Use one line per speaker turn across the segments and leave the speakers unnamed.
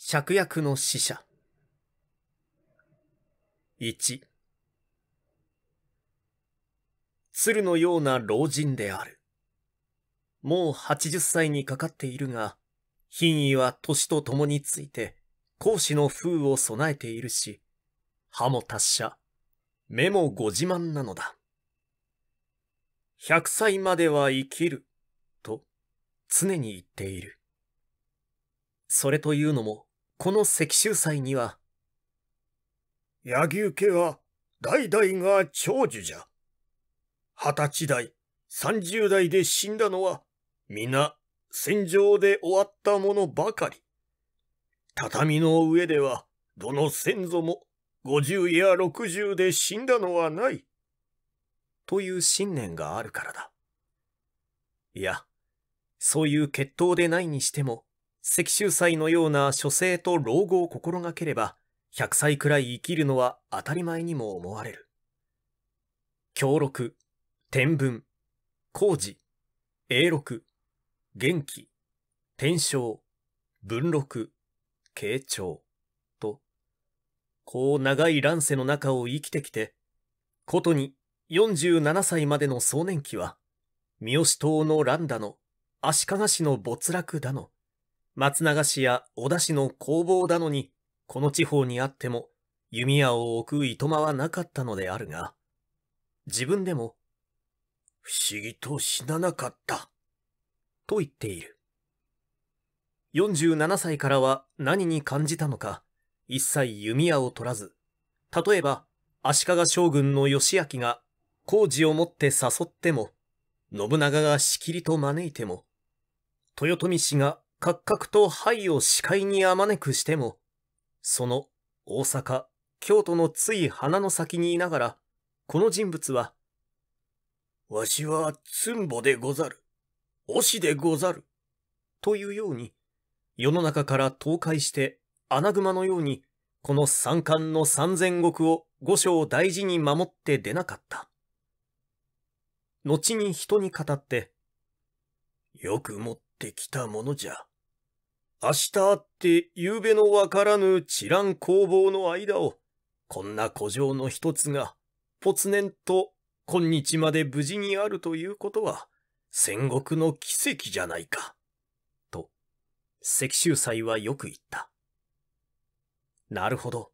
芍薬の使者。
一。鶴のような老人である。もう八十歳にかかっているが、品位は年とともについて、講師の風を備えているし、歯も達者、目もご自慢なのだ。百歳までは生きる、と常に言っている。それというのも、この石州祭には、柳生家は代々が長寿じゃ。二十歳代、三十代で死んだのは、皆戦場で終わったものばかり。畳の上では、どの先祖も五十や六十で死んだのはない。という信念があるからだ。いや、そういう決闘でないにしても、石州祭のような書生と老後を心がければ、100歳くらい生きるのは当たり前にも思われる。協力天文、工事、永録、元気、天正、文録、慶長、と、こう長い乱世の中を生きてきて、ことに47歳までの壮年期は、三好島の乱だの、足利氏の没落だの、松永市や小田市の工房だのに、この地方にあっても弓矢を置く糸間はなかったのであるが、自分でも、不思議と死ななかった、と言っている。47歳からは何に感じたのか、一切弓矢を取らず、例えば、足利将軍の義明が工事を持って誘っても、信長がしきりと招いても、豊臣氏が各々と灰を視界にあまねくしても、その大阪、京都のつい鼻の先にいながら、この人物は、わしはつんぼでござる、おしでござる、というように、世の中から倒壊して穴熊のように、この三冠の三千石を五章大事に守って出なかった。後に人に語って、よく持ってきたものじゃ。明日って夕べのわからぬ知らん工房の間を、こんな古城の一つが、ぽつねんと今日まで無事にあるということは、戦国の奇跡じゃないか。と、石州祭はよく言った。なるほど。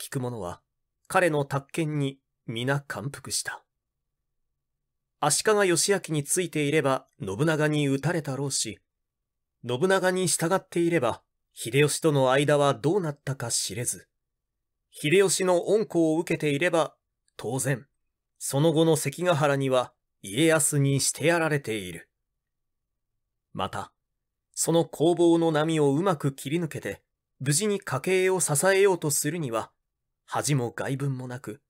聞く者は、彼の宅見に皆感服した。足利義明についていれば信長に撃たれたろうし、信長に従っていれば、秀吉との間はどうなったか知れず、秀吉の恩子を受けていれば、当然、その後の関ヶ原には家康にしてやられている。また、その攻防の波をうまく切り抜けて、無事に家計を支えようとするには、恥も外分もなく、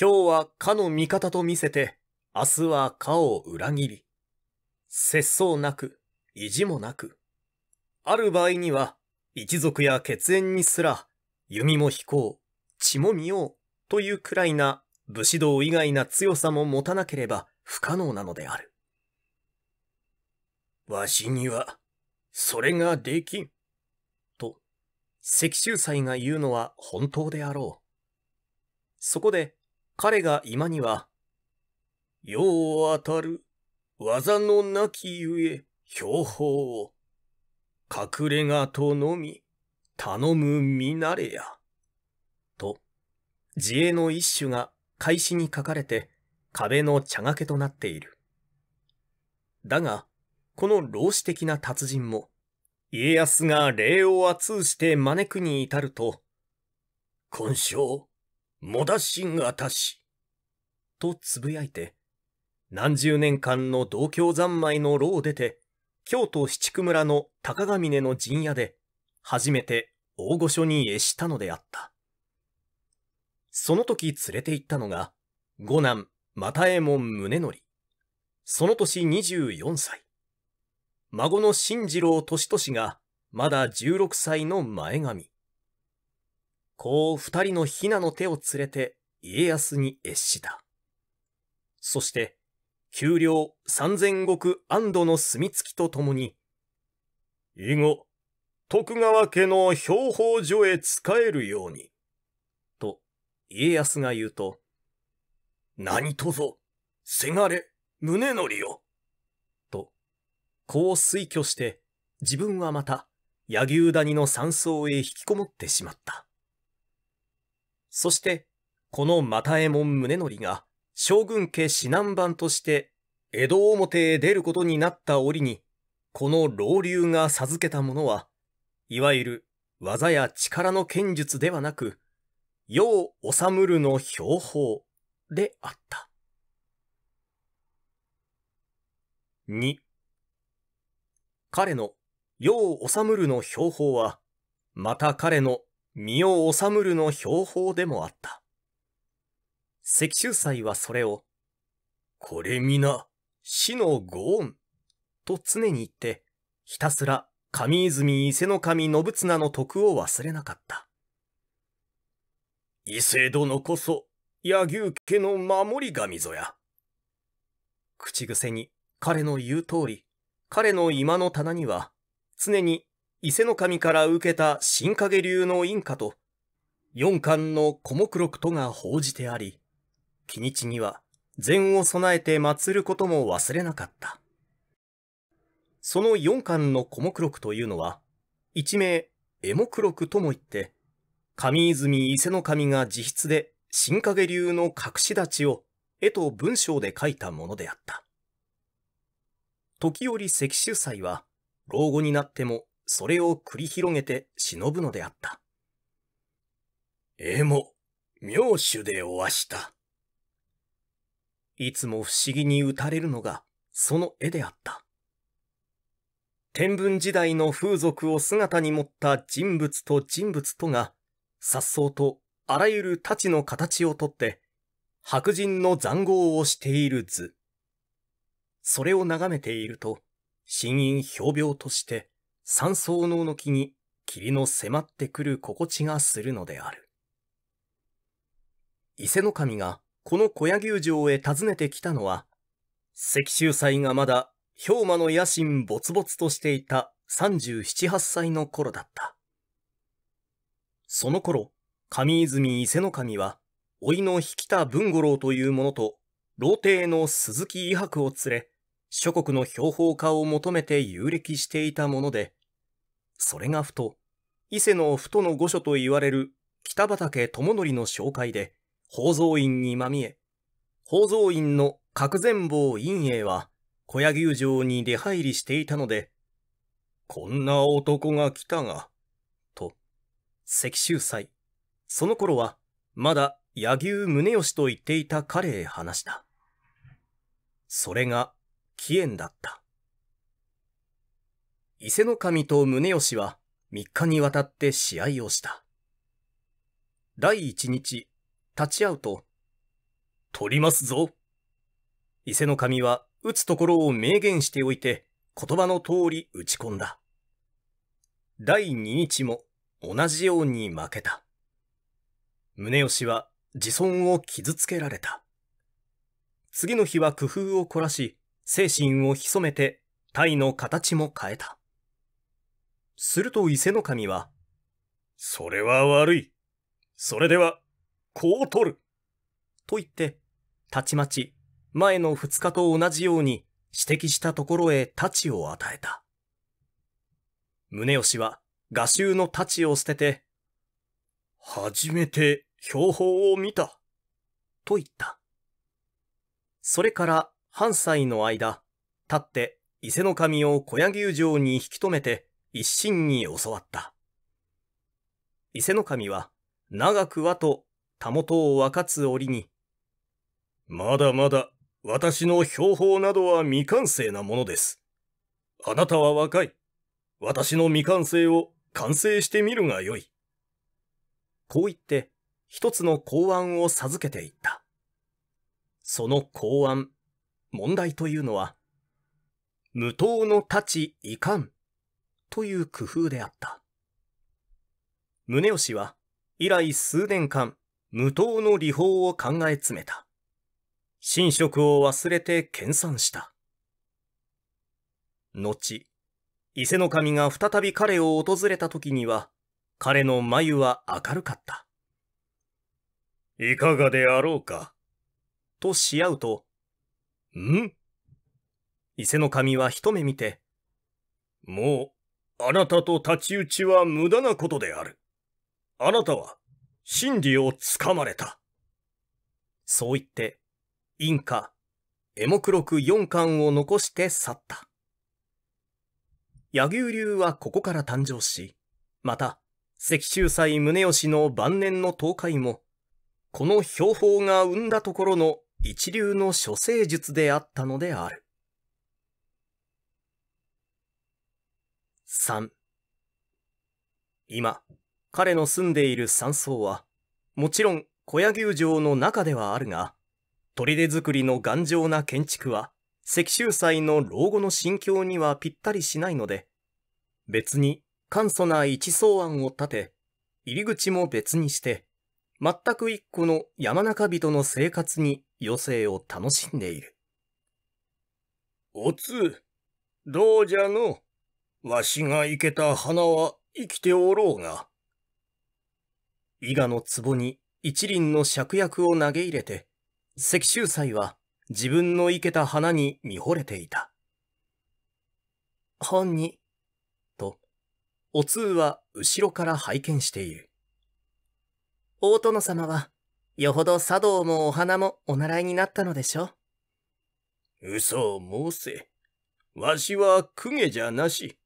今日はかの味方と見せて、明日はかを裏切り、節操なく、意地もなく、ある場合には、一族や血縁にすら、弓も引こう、血も見よう、というくらいな武士道以外な強さも持たなければ不可能なのである。わしには、それができん。と、石州祭が言うのは本当であろう。そこで、彼が今には、世を当たる、技のなきゆえ、標法を、隠れ家とのみ、頼む見なれや。と、自衛の一種が開始に書かれて、壁の茶掛けとなっている。だが、この老子的な達人も、家康が礼を圧して招くに至ると、今生、もだしがたし、とつぶやいて、何十年間の同郷三昧の牢を出て、京都七区村の高ヶ峰の陣屋で、初めて大御所に謁したのであった。その時連れて行ったのが、五男、又右衛門宗則。その年24歳。孫の新次郎敏俊が、まだ16歳の前髪。こう二人の雛の手を連れて家康に謁した。そして、丘陵三千石安堵の墨付きとともに、以後、徳川家の標法所へ仕えるように、と家康が言うと、何とぞ、せがれ、胸のりよ、と、こう推挙して、自分はまた、柳生谷の山荘へ引きこもってしまった。そして、この又右衛門宗則が、将軍家指南番として江戸表へ出ることになった折に、この老流が授けたものは、いわゆる技や力の剣術ではなく、世を治むるの標法であった。二、彼の世を治むるの標法は、また彼の身を治むるの標法でもあった。石州祭はそれを、これ皆、死のご恩、と常に言って、ひたすら上泉伊勢の神信綱の徳を忘れなかった。伊勢殿こそ、柳生家の守り神ぞや。口癖に彼の言う通り、彼の今の棚には、常に伊勢の神から受けた新影流の印果と、四巻の小目録とが報じてあり、に日には禅を備えて祀ることも忘れなかった。その四巻の小目録というのは、一名、絵目録とも言って、上泉伊勢の神が自筆で新影流の隠し立ちを絵と文章で書いたものであった。時折石州祭は、老後になってもそれを繰り広げて忍ぶのであった。絵も、妙手でおわした。いつも不思議に打たれるのが、その絵であった。天文時代の風俗を姿に持った人物と人物とが、颯爽とあらゆる太刀の形をとって、白人の残酷をしている図。それを眺めていると、心因表病として、三層の軒に霧の迫ってくる心地がするのである。伊勢の神がこの小屋牛城へ訪ねてきたのは、石州祭がまだ氷馬の野心没つとしていた37、8歳の頃だった。その頃、上泉伊勢の神は、老いの引田文五郎という者と、老帝の鈴木伊白を連れ、諸国の標本化を求めて遊歴していたもので、それがふと、伊勢のとの御所と言われる北畠智則の紹介で、宝蔵院にまみえ、宝蔵院の角前坊院影は小屋牛城に出入りしていたので、こんな男が来たが、と、石州祭。その頃は、まだ柳生宗義と言っていた彼へ話した。それが、起縁だった。伊勢の神と宗義は3日にわたって試合をした。第1日、立ち会うと、取りますぞ。伊勢の神は打つところを明言しておいて、言葉の通り打ち込んだ。第二日も同じように負けた。宗吉は自尊を傷つけられた。次の日は工夫を凝らし、精神を潜めて、体の形も変えた。すると伊勢の神は、それは悪い。それではこう取る。と言って、たちまち、前の二日と同じように指摘したところへ太刀を与えた。宗吉は、画集の太刀を捨てて、初めて標本を見た。と言った。それから半歳の間、立って伊勢の神を小屋牛城に引き止めて一心に教わった。伊勢の神は、長くはとたもとを分かつ折に。まだまだ私の標法などは未完成なものです。あなたは若い。私の未完成を完成してみるがよい。こう言って、一つの公案を授けていった。その公案、問題というのは、無党の立ちいかんという工夫であった。宗義は、以来数年間、無糖の理法を考え詰めた。寝食を忘れて研鑽した。後、伊勢の神が再び彼を訪れた時には、彼の眉は明るかった。いかがであろうか。とし合うと、ん伊勢の神は一目見て、もう、あなたと太刀打ちは無駄なことである。あなたは、真理をつかまれた。そう言って、インカ、エモクロク四巻を残して去った。柳生流はここから誕生し、また、石州祭宗吉の晩年の東海も、この標法が生んだところの一流の諸世術であったのである。三。今、彼の住んでいる山荘は、もちろん小屋牛城の中ではあるが、砦作りの頑丈な建築は、石州祭の老後の心境にはぴったりしないので、別に簡素な一草案を立て、入り口も別にして、全く一個の山中人の生活に余生を楽しんでいる。おつ、どうじゃの。わしが生けた花は生きておろうが、伊賀の壺に一輪の芍薬を投げ入れて、石州祭は自分の生けた花に見惚れていた。本に、と、お通は後ろから拝見している。大殿様は、よ
ほど茶道もお花もお習いになったのでしょ
う。嘘を申せ。わしは公家じゃなし、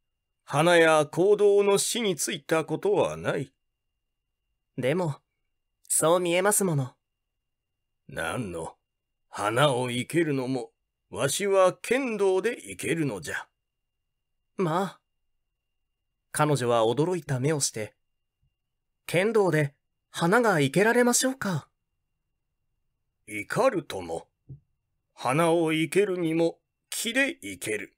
花や行動の死についたことはない。でも、そう見えますもの。何の、花を生けるのも、わしは剣道で生けるのじゃ。まあ。彼女は驚いた目をして、剣道で花が生けられましょうか。怒かるとも、花を生けるにも木で生ける。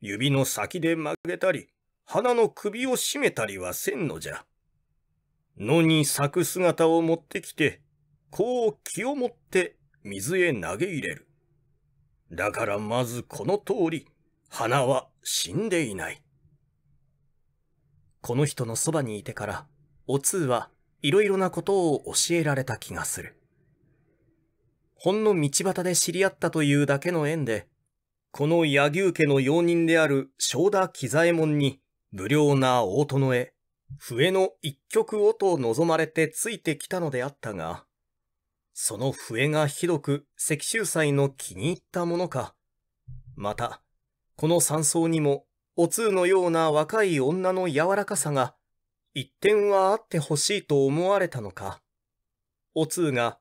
指の先で曲げたり、花の首を絞めたりはせんのじゃ。野に咲く姿を持ってきて、こう気を持って水へ投げ入れる。だからまずこの通り、花は死んでいない。この人のそばにいてから、お通はいろいろなことを教えられた気がする。ほんの道端で知り合ったというだけの縁で、この柳生家の用人である正田喜左衛門に無料な大殿へ笛の一曲をと望まれてついてきたのであったが、その笛がひどく石州祭の気に入ったものか、また、この山荘にも、お通のような若い女の柔らかさが、一点はあってほしいと思われたのか。お通が、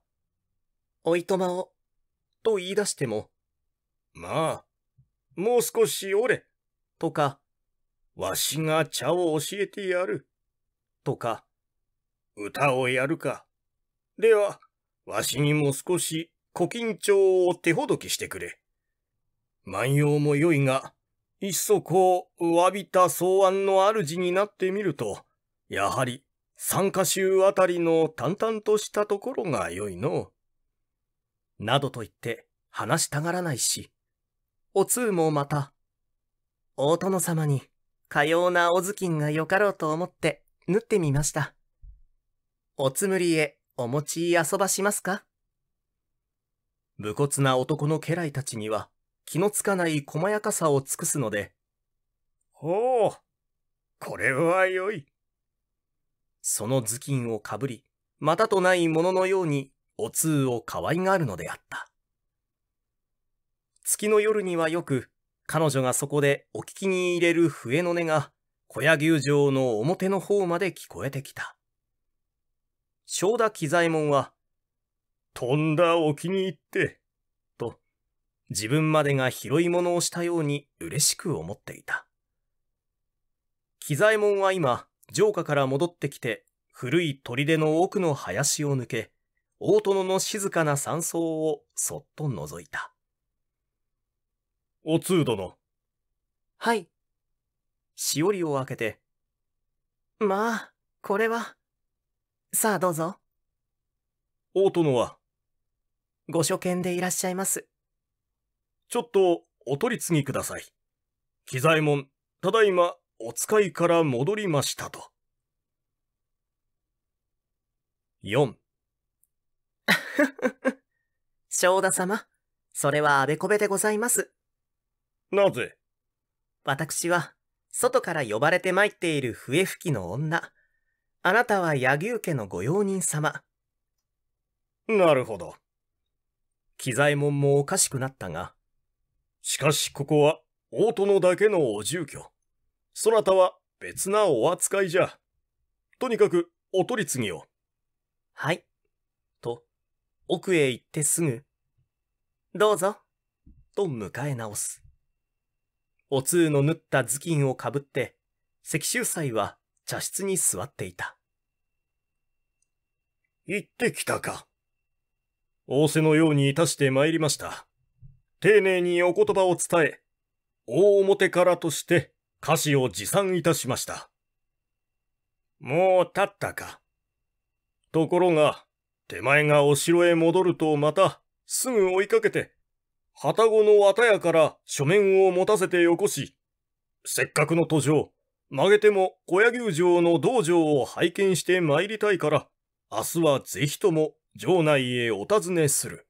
おいとまを、と言い出しても、まあ、もう少しおれ、とか、わしが茶を教えてやる、とか。歌をやるか。では、わしにも少し古今帳を手ほどきしてくれ。万葉も良いが、いっそこう、詫びた草案の主になってみると、やはり、三歌集あたりの淡々としたところが良いの。などと言って、話したがらないし、お通もまた、大殿様に、かようなお頭巾がよかろう
と思って、縫ってみました。
おつむりへお持ち遊ばしますか武骨な男の家来たちには気のつかない細やかさを尽くすので。ほう、これは良い。その頭巾をかぶり、またとないもののようにお通を可愛がるのであった。月の夜にはよく、彼女がそこでお聞きに入れる笛の音が小屋牛場の表の方まで聞こえてきた。正田喜左衛門は、とんだお気に入って、と、自分までが拾い物をしたように嬉しく思っていた。喜左衛門は今、城下から戻ってきて、古い砦の奥の林を抜け、大殿の静かな山荘をそっと覗いた。お通殿。はい。しおりを開けて。まあ、これは。さあどうぞ。大殿はご所見でいらっしゃいます。ちょっと、お取り次ぎください。機左衛門、ただいま、お使いから戻りましたと。4
正田様、それはあべこべでございます。なぜ私は、外から呼ばれて参っている笛吹
きの女。あなたは柳生家の御用人様。なるほど。機材衛門もおかしくなったが。しかしここは大殿だけのお住居。そなたは別なお扱いじゃ。とにかくお取り次ぎを。はい。と、奥へ行ってすぐ、どうぞ、と迎え直す。お通の縫った頭巾をかぶって、石州祭は茶室に座っていた。行ってきたか。仰せのようにいたして参りました。丁寧にお言葉を伝え、大表からとして歌詞を持参いたしました。もう立ったか。ところが、手前がお城へ戻るとまた、すぐ追いかけて、旗子の綿屋から書面を持たせてよこし、せっかくの途上、曲げても小屋牛城の道場を拝見して参りたいから、明日はぜひとも城内へお尋ねする。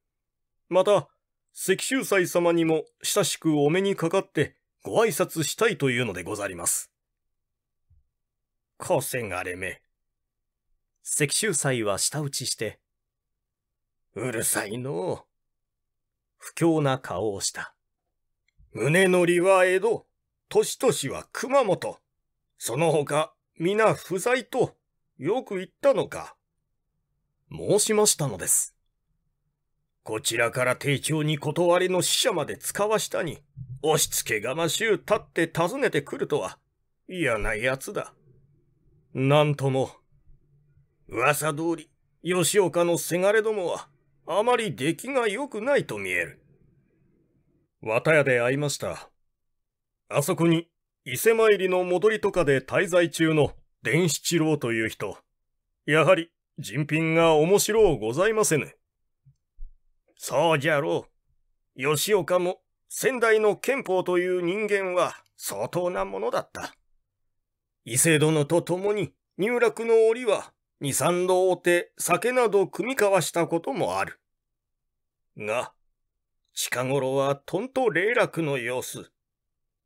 また、石州祭様にも親しくお目にかかってご挨拶したいというのでござります。こせがれめ。石州祭は舌打ちして、うるさいのう。不況な顔をした。胸のりは江戸、年々は熊本。その他、皆不在と、よく言ったのか。申しましたのです。こちらから丁重に断りの使者まで使わしたに、押し付けがましゅう立って訪ねてくるとは、嫌な奴だ。なんとも。噂通り、吉岡のせがれどもは、あまり出来が良くないと見える。綿屋で会いました。あそこに、伊勢参りの戻りとかで滞在中の伝七郎という人。やはり、人品が面白うございませぬ。そうじゃろう。吉岡も、先代の憲法という人間は相当なものだった。伊勢殿と共に入落の折は、二三度追って酒など組み交わしたこともある。が、近頃はとんと霊楽の様子。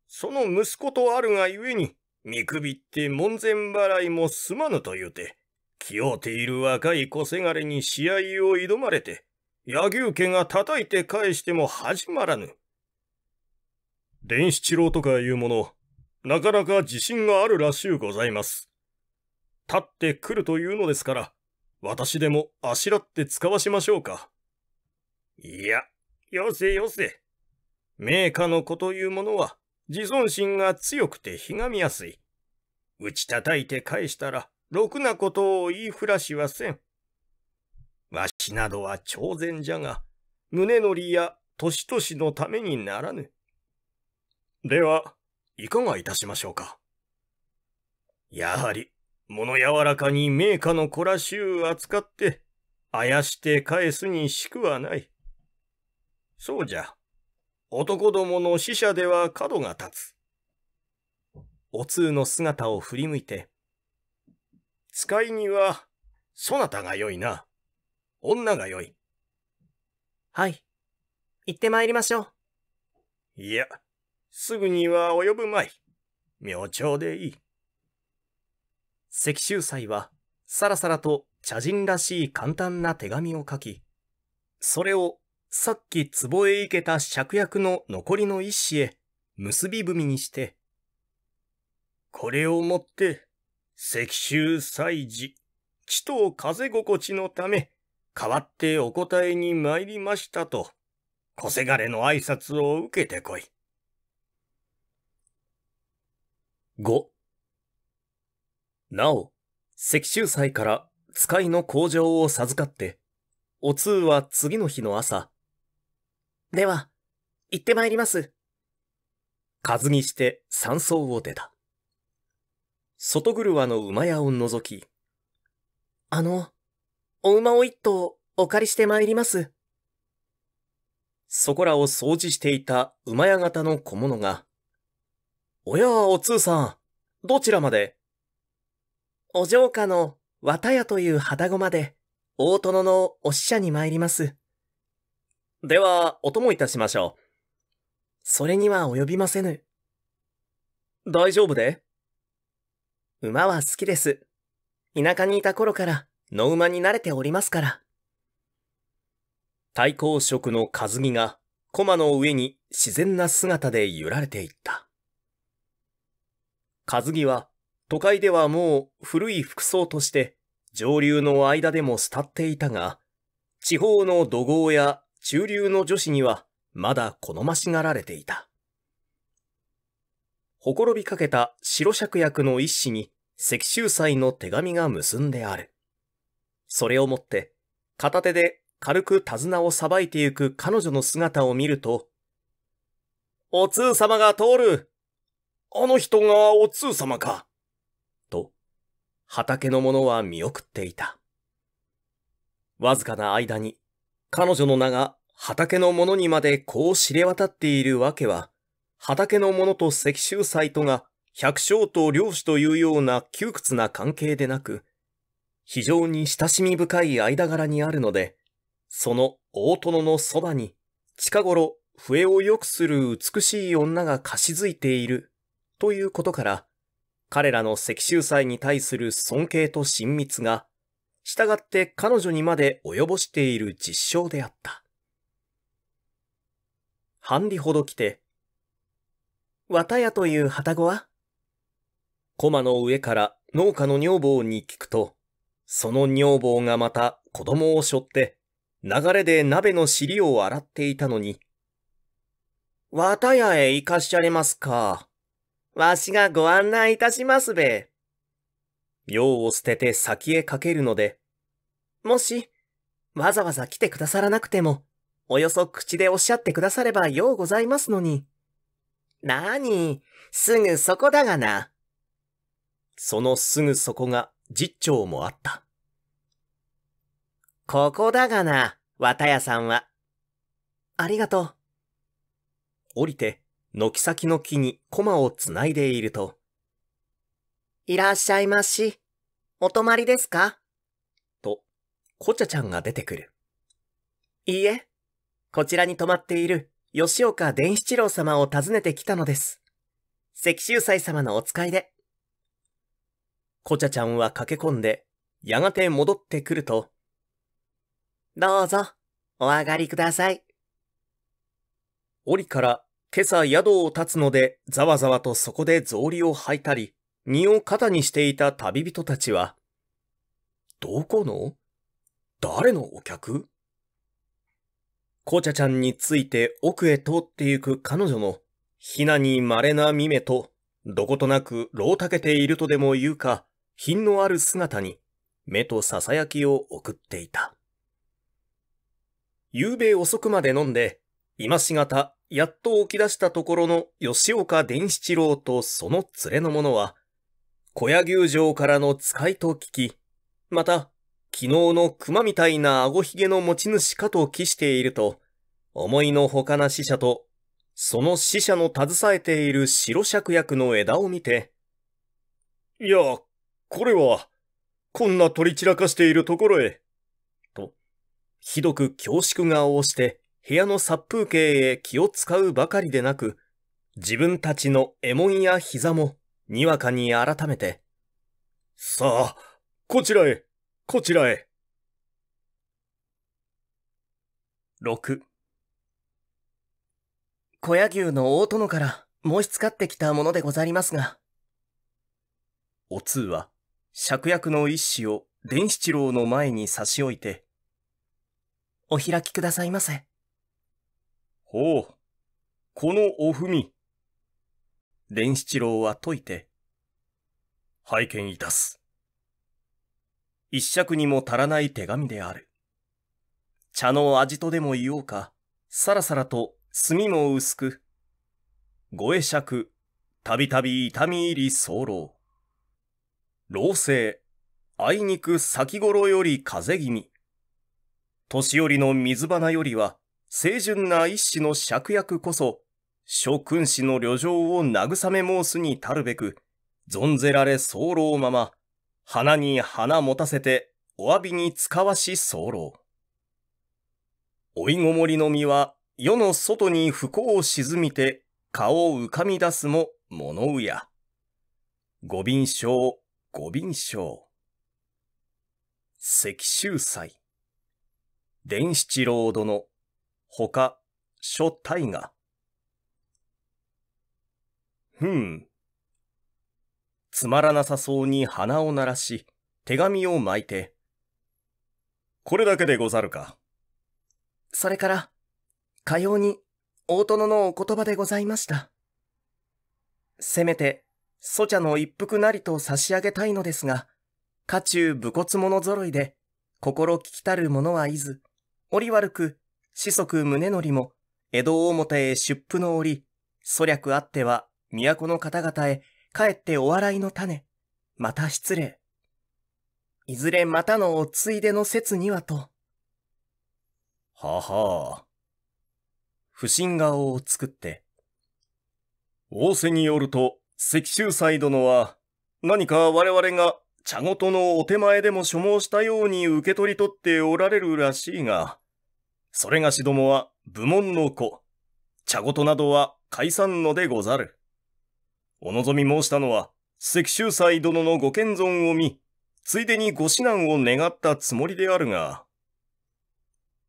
その息子とあるがゆえに、見くびって門前払いもすまぬと言うて、気負うている若い小せがれに試合を挑まれて、柳生家が叩いて返しても始まらぬ。伝七郎とかいうもの、なかなか自信があるらしゅうございます。立ってくるというのですから、私でもあしらって使わしましょうか。いや、よせよせ。名家の子というものは、自尊心が強くてひがみやすい。打ち叩いて返したら、ろくなことを言いふらしはせん。わしなどは超然じゃが、胸のりや年々のためにならぬ。では、いかがいたしましょうか。やはり、物柔らかに名家の子らしゅう扱って、あやして返すにしくはない。そうじゃ。男どもの死者では角が立つ。お通の姿を振り向いて、使いには、そなたが良いな。女が良い。はい。行って参りましょう。いや、すぐには及ぶまい。明朝でいい。石州祭は、さらさらと茶人らしい簡単な手紙を書き、それをさっき壺へ行けた芍薬の残りの一子へ結び踏みにして、これをもって、石州祭事、地と風心地のため、代わってお答えに参りましたと、小せがれの挨拶を受けてこい。5なお、石州祭から使いの向上を授かって、お通は次の日の朝、では、行ってまいります。数にして山荘を出た。外車の馬屋を覗き、
あの、お馬を一頭お借りして
まいります。そこらを掃除していた馬屋型の小物が、おやお通さん、どちらまでお嬢下の綿屋という旗子まで、大殿のお使者に参ります。では、お供いたしましょう。それには及びませぬ。大丈夫で馬は好
きです。田舎にいた頃から
野馬に慣れ
ておりますから。
対抗色の和木が駒の上に自然な姿で揺られていった。和木は都会ではもう古い服装として上流の間でも慕っていたが、地方の土豪や中流の女子にはまだ好ましがられていた。ほころびかけた白芍薬の一子に石州祭の手紙が結んである。それを持って、片手で軽く手綱をさばいてゆく彼女の姿を見ると、お通様が通るあの人がお通様かと、畑の者は見送っていた。わずかな間に彼女の名が畑のものにまでこう知れ渡っているわけは、畑のものと石州祭とが百姓と漁師というような窮屈な関係でなく、非常に親しみ深い間柄にあるので、その大殿のそばに近頃笛を良くする美しい女が貸し付いているということから、彼らの石州祭に対する尊敬と親密が従って彼女にまで及ぼしている実証であった。半里ほど来て、綿屋という旗子は駒の上から農家の女房に聞くと、その女房がまた子供を背負って、流れで鍋の尻を洗っていたのに、綿屋へ行かしゃれますか。わしがご案内いたしますべ。用を捨てて先へかけるので、
もし、わざわざ来て
くださらなくても、
およそ口でおっしゃってくださればようございますのに。
なに、すぐそこだがな。そのすぐそこが実長もあった。ここだがな、綿屋さんは。ありがとう。降りて、軒先の木に駒をつないでいると、いらっしゃいま
し。お泊まりですか
と、こちゃちゃんが出てくる。
いいえ、こちらに泊まっている吉岡伝七郎様を訪ね
てきたのです。石州祭様のお使いで。こちゃちゃんは駆け込んで、やがて戻ってくると、どうぞ、お上がりください。折から今朝宿を立つので、ざわざわとそこで草履を履いたり、荷を肩にしていた旅人たちは、どこの誰のお客紅茶ちゃんについて奥へ通ってゆく彼女の、ひなに稀な見目と、どことなく老たけているとでも言うか、品のある姿に、目と囁きを送っていた。夕べ遅くまで飲んで、今しがた、やっと起き出したところの吉岡伝七郎とその連れの者は、小屋牛場からの使いと聞き、また、昨日の熊みたいな顎ひげの持ち主かと記していると、思いのほかな死者と、その死者の携えている白芍薬の枝を見て、いや、これは、こんな取り散らかしているところへ、と、ひどく恐縮顔をして、部屋の殺風景へ気を使うばかりでなく、自分たちの絵物や膝も、にわかに改めて、さあ、こちらへ、こちらへ。六。小屋牛の大殿か
ら申し使ってきたものでござりますが。
お通は、芍薬の一子を伝七郎の前に差し置いて、
お開きくださいませ。
ほう、このお踏み、伝七郎は解いて、拝見いたす。一尺にも足らない手紙である。茶の味とでも言おうか、さらさらと墨も薄く、ごえ尺、たびたび痛み入り候。老生、あいにく先頃より風邪気味。年寄りの水花よりは、清純な一種の芍薬こそ、諸君子の旅情を慰め申すに足るべく、存ぜられ候まま、花に花持たせて、お詫びに使わし候。老いごもりの身は、世の外に不幸を沈みて、顔を浮かみ出すも物うや。五瓶賞、五瓶賞。石州祭。伝七郎殿、他、諸大河。ふん。つまらなさそうに鼻を鳴らし、手紙を巻いて。これだけでござるか。それから、かように、大殿のお言葉でございました。せめて、ソチャの一服なりと差し上げたいのですが、家中武骨者揃いで、心聞きたる者はいず、折り悪く、子息宗則も、江戸表へ出府の折、りゃ略あっては都の方々へ、帰ってお笑いの種、また失礼。いずれまたのおついでの説にはと。ははあ。不審顔を作って。仰せによると、石州祭殿は、何か我々が茶ごとのお手前でも所望したように受け取り取っておられるらしいが、それがしどもは部門の子、茶ごとなどは解散のでござる。お望み申したのは、石州祭殿のご謙存を見、ついでにご指南を願ったつもりであるが。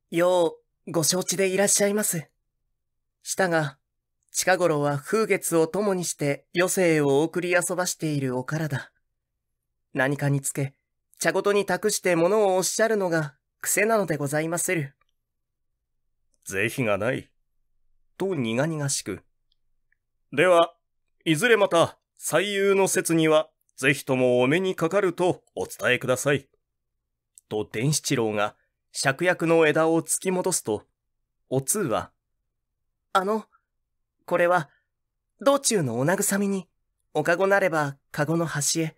よう、ご承知でいらっしゃいます。したが、近頃は風月を共にして余生を送り遊ばしているお体。何かにつけ、茶ごとに託して物をおっしゃるのが癖なのでございまする。
是非がない。と苦々しく。では、いずれまた、最優の説には、ぜひともお目にかかるとお伝えください。と、伝七郎が、芍薬の枝を突き戻すと、お通は、
あの、これは、道中のお慰みに、おかごなれば、かごの端へ、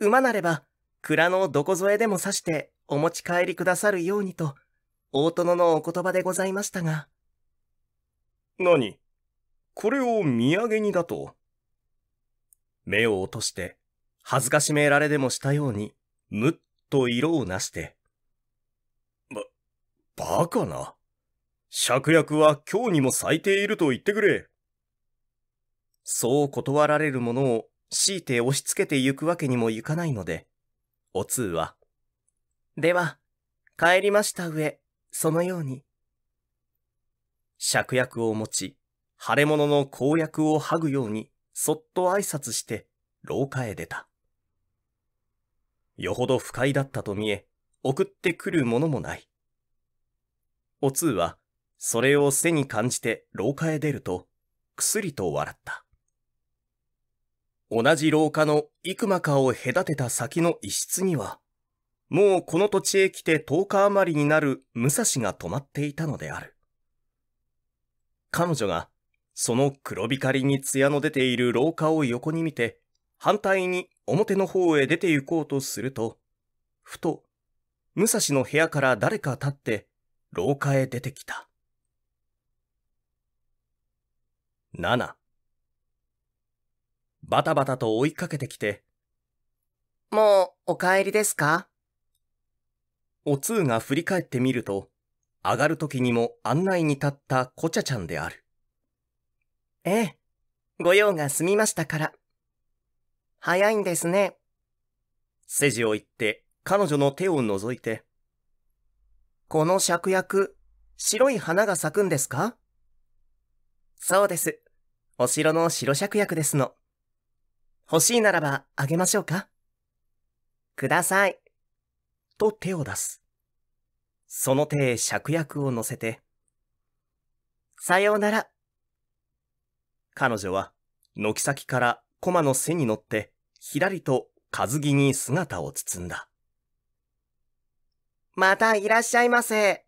馬なれば、蔵のどこぞえでも刺して、お持ち帰りくださるようにと、大殿のお言葉でございましたが。
何これを土産にだと目を落として、恥ずかしめられでもしたように、むっと色をなして。ば、バカな。芍薬は今日にも咲いていると言ってくれ。そう断られるものを強いて押し付けてゆくわけにもいかないので、お通は。
では、帰りました上、そのよう
に。芍薬を持ち、腫れ物の公約を剥ぐように、そっと挨拶して廊下へ出た。よほど不快だったと見え、送ってくるものもない。お通は、それを背に感じて廊下へ出ると、くすりと笑った。同じ廊下の幾間かを隔てた先の一室には、もうこの土地へ来て10日余りになる武蔵が泊まっていたのである。彼女がその黒光りに艶の出ている廊下を横に見て、反対に表の方へ出て行こうとすると、ふと、武蔵の部屋から誰か立って、廊下へ出てきた。7バタバタと追いかけてきて、
もうお帰りですか
お通が振り返ってみると、上がる時にも案内に立ったこちゃちゃんである。ええ。
ご用が済みましたから。早いんですね。
世辞を言って、彼女の手を覗いて。
この芍薬、白い花が咲くんですかそうです。お城の白芍薬ですの。欲しいならばあげましょうかください。と手を出す。その手へ芍薬
を乗せて。さようなら。彼女は、軒先から駒の背に乗って、ひらりと和木に姿を包んだ。
またいらっしゃいませ。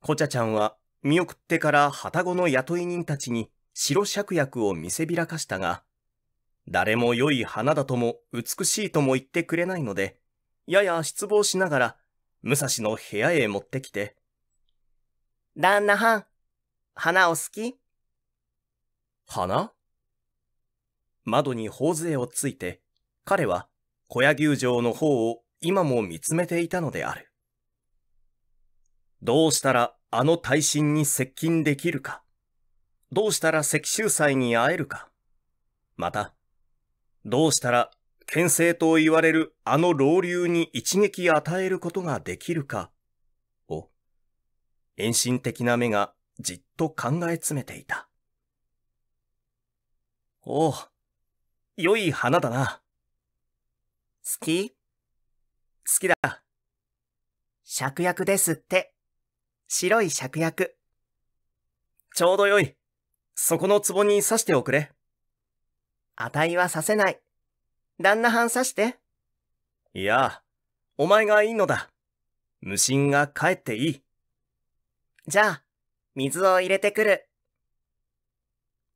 こちゃちゃんは見送ってから旗子の雇い人たちに白芍薬を見せびらかしたが、誰も良い花だとも美しいとも言ってくれないので、やや失望しながら、武蔵の部屋へ持ってきて、旦那はん、花を好き花窓に頬杖をついて、彼は小屋牛場の方を今も見つめていたのである。どうしたらあの大神に接近できるか。どうしたら石州祭に会えるか。また、どうしたら牽制と言われるあの老流に一撃与えることができるか。を、遠心的な目がじっと考え詰めていた。おう、良い花だな。好き好きだ。芍薬ですっ
て。白い芍薬。ちょうど良い。そこ
の壺に刺しておくれ。
あたいは刺せない。旦那はん刺して。
いや、お前がいいのだ。無心が帰っていい。じゃあ、水を入れてくる。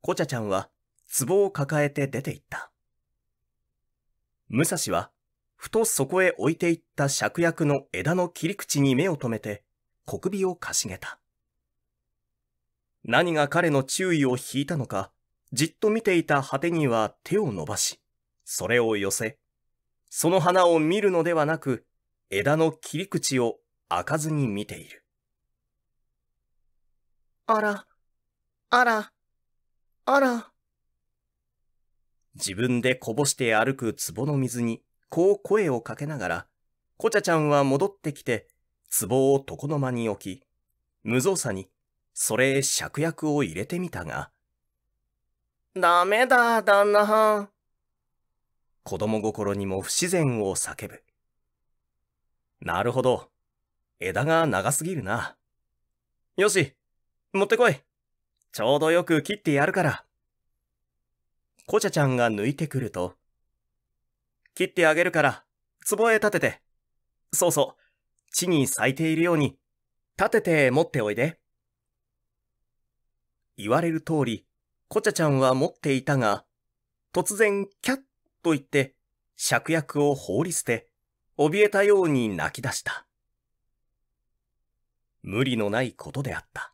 こちゃちゃんは壺を抱えて出て行った。武蔵は、ふとそこへ置いていった芍薬の枝の切り口に目を留めて、小首をかしげた。何が彼の注意を引いたのか、じっと見ていた果てには手を伸ばし、それを寄せ、その花を見るのではなく、枝の切り口を開かずに見ている。
あら、あら、
あら。自分でこぼして歩く壺の水に、こう声をかけながら、こちゃちゃんは戻ってきて、壺を床の間に置き、無造作に、それへ芍薬を入れてみたが、
ダメだ、旦那はん。
子供心にも不自然を叫ぶ。なるほど。枝が長すぎるな。よし、持ってこい。ちょうどよく切ってやるから。コチャちゃんが抜いてくると、切ってあげるから、壺へ立てて。そうそう、地に咲いているように、立てて持っておいで。言われる通り、コチャちゃんは持っていたが、突然、キャッと言って、芍薬を放り捨て、怯えたように泣き出した。無理のないことであった。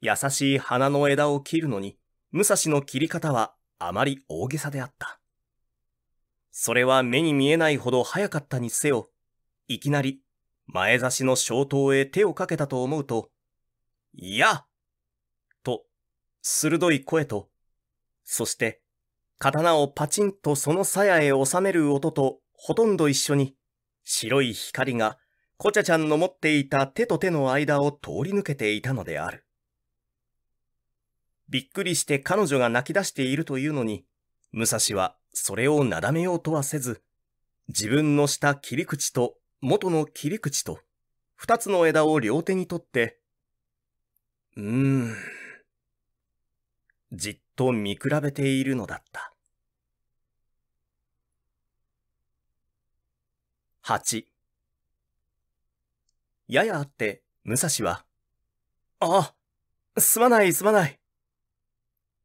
優しい花の枝を切るのに、武蔵の切り方はあまり大げさであった。それは目に見えないほど早かったにせよ、いきなり前差しの消灯へ手をかけたと思うと、いやと、鋭い声と、そして、刀をパチンとその鞘へ収める音とほとんど一緒に、白い光が、こちゃちゃんの持っていた手と手の間を通り抜けていたのである。びっくりして彼女が泣き出しているというのに、武蔵はそれをなだめようとはせず、自分のした切り口と元の切り口と、二つの枝を両手に取って、うーん、じっと見比べているのだった。八。ややあって、武蔵は、ああ、すまないすまない。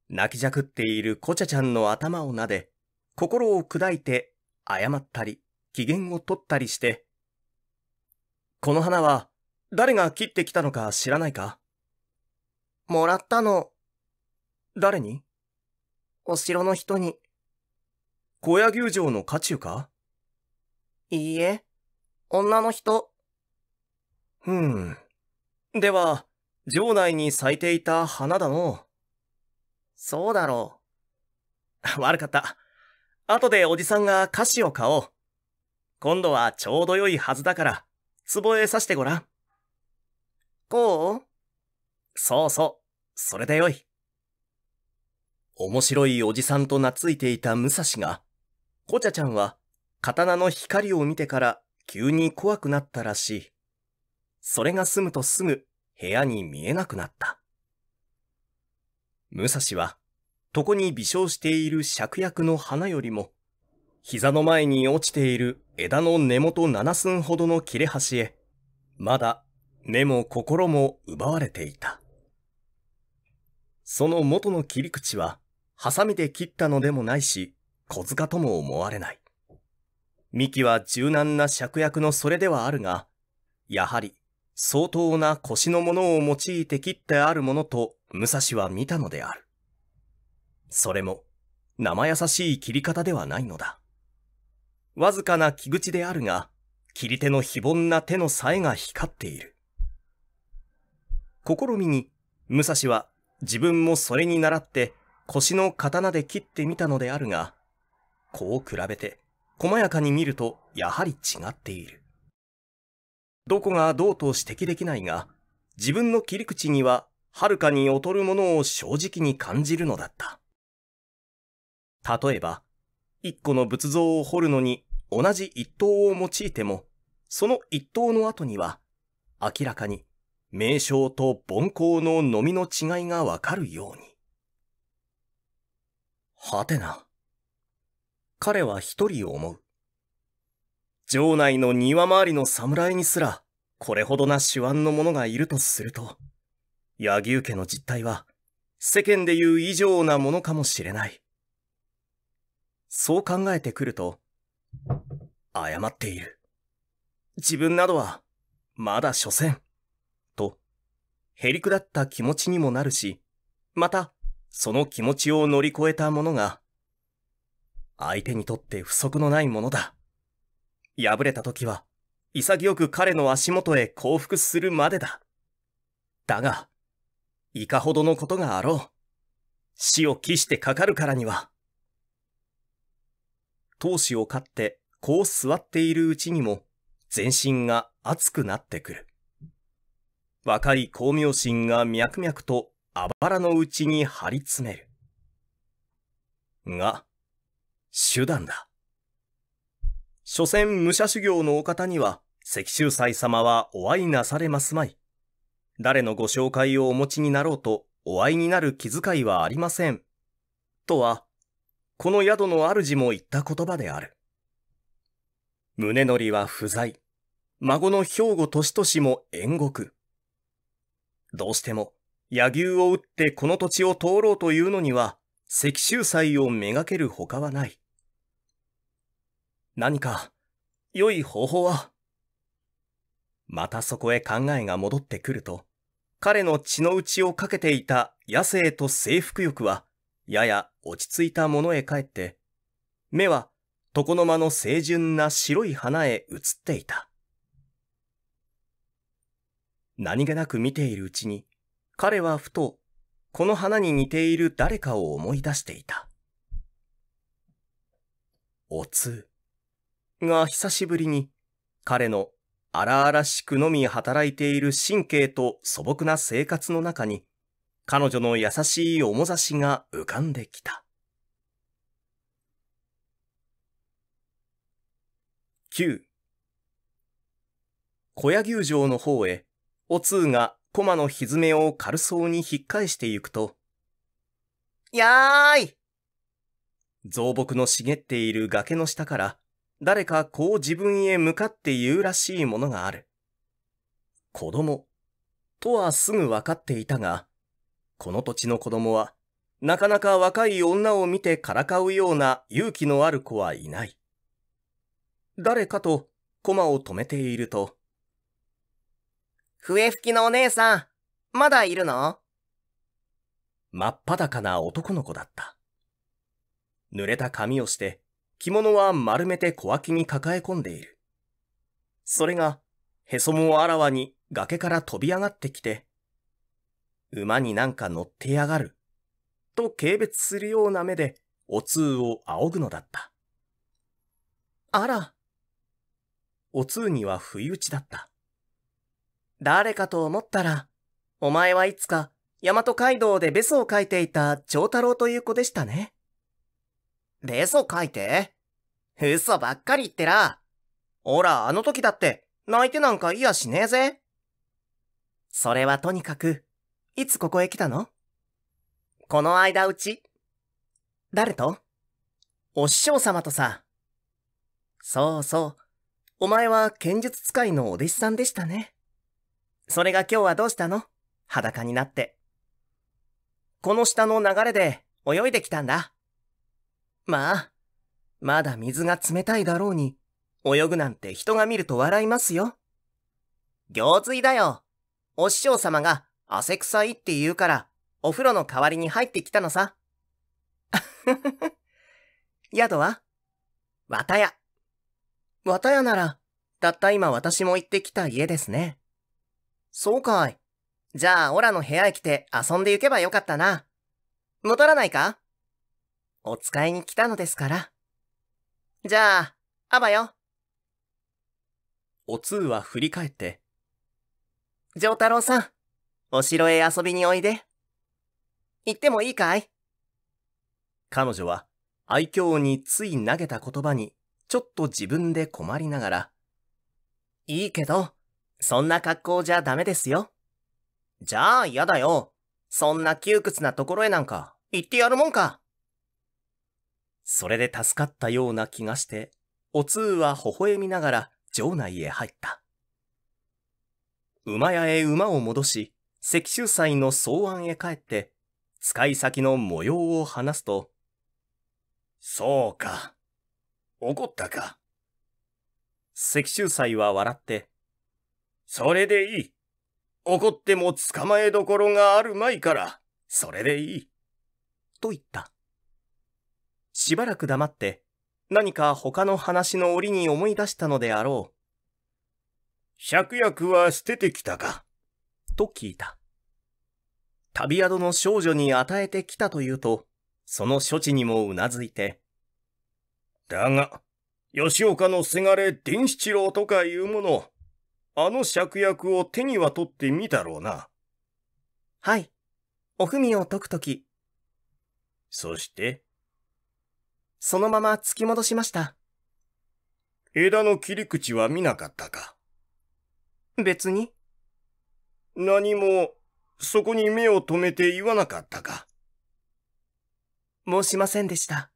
泣きじゃくっているコチャちゃんの頭を撫で、心を砕いて謝ったり、機嫌を取ったりして、この花は誰が切ってきたのか知らないかもらったの。誰にお城の人に。小屋牛場の家中かいいえ、女の人。ふん。では、城内に咲いていた花だの。そうだろう。悪かった。後でおじさんが菓子を買おう。今度はちょうど良いはずだから、壺へ刺してごらん。こうそうそう、それでよい。面白いおじさんと懐いていた武蔵が、こちゃちゃんは刀の光を見てから急に怖くなったらしい。それが済むとすぐ部屋に見えなくなった。武蔵は、床に微笑している芍薬の花よりも、膝の前に落ちている枝の根元7寸ほどの切れ端へ、まだ目も心も奪われていた。その元の切り口は、ハサミで切ったのでもないし、小塚とも思われない。幹は柔軟な芍薬のそれではあるが、やはり相当な腰のものを用いて切ってあるものと武蔵は見たのである。それも、生優しい切り方ではないのだ。わずかな木口であるが、切り手の非凡な手のさえが光っている。試みに、武蔵は自分もそれに倣って腰の刀で切ってみたのであるが、こう比べて、細やかに見るとやはり違っている。どこがどうと指摘できないが、自分の切り口にははるかに劣るものを正直に感じるのだった。例えば、一個の仏像を彫るのに同じ一刀を用いても、その一刀の後には、明らかに名称と凡行ののみの違いがわかるように。はてな。彼は一人思う。城内の庭周りの侍にすら、これほどな手腕の者がいるとすると、柳生家の実態は、世間でいう以上なものかもしれない。そう考えてくると、謝っている。自分などは、まだ所詮、と、へりくだった気持ちにもなるし、また、その気持ちを乗り越えたものが、相手にとって不足のないものだ。破れた時は、潔く彼の足元へ降伏するまでだ。だが、いかほどのことがあろう。死を期してかかるからには。闘志を飼ってこう座っているうちにも全身が熱くなってくる。若い光明心が脈々とあばらのうちに張り詰める。が、手段だ。所詮武者修行のお方には、石州祭様はお会いなされますまい。誰のご紹介をお持ちになろうとお会いになる気遣いはありません。とは、この宿の主も言った言葉である。宗則は不在。孫の兵庫敏俊も縁国。どうしても、柳生を打ってこの土地を通ろうというのには、石州祭をめがけるほかはない。何か、良い方法は。またそこへ考えが戻ってくると、彼の血の内をかけていた野生と征服欲は、やや落ち着いたものへ帰って、目は床の間の清純な白い花へ移っていた。何気なく見ているうちに、彼はふと、この花に似ている誰かを思い出していた。おつが久しぶりに彼の荒々しくのみ働いている神経と素朴な生活の中に、彼女の優しい面差しが浮かんできた。9小屋牛場の方へ、お通が駒のひずめを軽そうに引っ返してゆくと、やーい造木の茂っている崖の下から、誰かこう自分へ向かって言うらしいものがある。子供とはすぐ分かっていたが、この土地の子供は、なかなか若い女を見てからかうような勇気のある子はいない。誰かと駒を止めていると、笛吹きのお姉さん、まだいるの真っ裸な男の子だった。濡れた髪をして、着物は丸めて小脇に抱え込んでいる。それが、へそもあらわに崖から飛び上がってきて、馬になんか乗ってやがる、と軽蔑するような目で、お通を仰ぐのだった。あら。お通には不意打ちだった。
誰かと思ったら、お前はいつか、大和街道でベスを書いていた長太郎という子でしたね。ベソ書いて。嘘ばっかり言ってら。ほら、あの時だって、泣いてなんかいやしねえぜ。それはとにかく、いつここへ来たのこの間うち。誰とお師匠様とさ。そうそう。お前は剣術使いのお弟子さんでしたね。それが今日はどうしたの裸になって。この下の流れで泳いできたんだ。まあ、まだ水が冷たいだろうに、泳ぐなんて人が見ると笑いますよ。行水だよ。お師匠様が汗臭いって言うから、お風呂の代わりに入ってきたのさ。宿は綿屋。綿屋なら、たった今私も行ってきた家ですね。そうかい。じゃあ、オラの部屋へ来て遊んで行けばよかったな。戻らないかお使いに来たのですから。じゃあ、あばよ。
おつうは振り返って。
上太郎さん、
お城へ遊びにおいで。行ってもいいかい彼女は愛嬌につい投げた言葉にちょっと自分で困りながら、いいけど、そんな格
好じゃダメですよ。じゃあ嫌だよ。そんな窮屈なところへなん
か行ってやるもんか。それで助かったような気がして、お通は微笑みながら城内へ入った。馬屋へ馬を戻し、石州祭の草案へ帰って、使い先の模様を話すと、そうか。怒ったか。石州祭は笑って、それでいい。怒っても捕まえどころがあるまいから、それでいい。と言った。しばらく黙って、何か他の話の折に思い出したのであろう。百薬は捨ててきたかと聞いた。旅宿の少女に与えてきたというと、その処置にもうなずいて。だが、吉岡のせがれ伝七郎とかいうもの、あの芍薬を手には取ってみたろうな。はい。お文を解くとき。そしてそのまま突き戻しました。枝の切り口は見なかったか別に何も、そこに目を留めて言わなかったか
申しませんでした。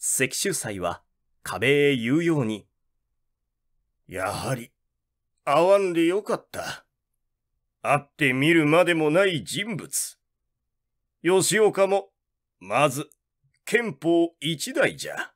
石州祭は壁へ言うように。やはり、会わんでよかった。会ってみるまでもない人物。吉岡も、まず憲法一代じゃ。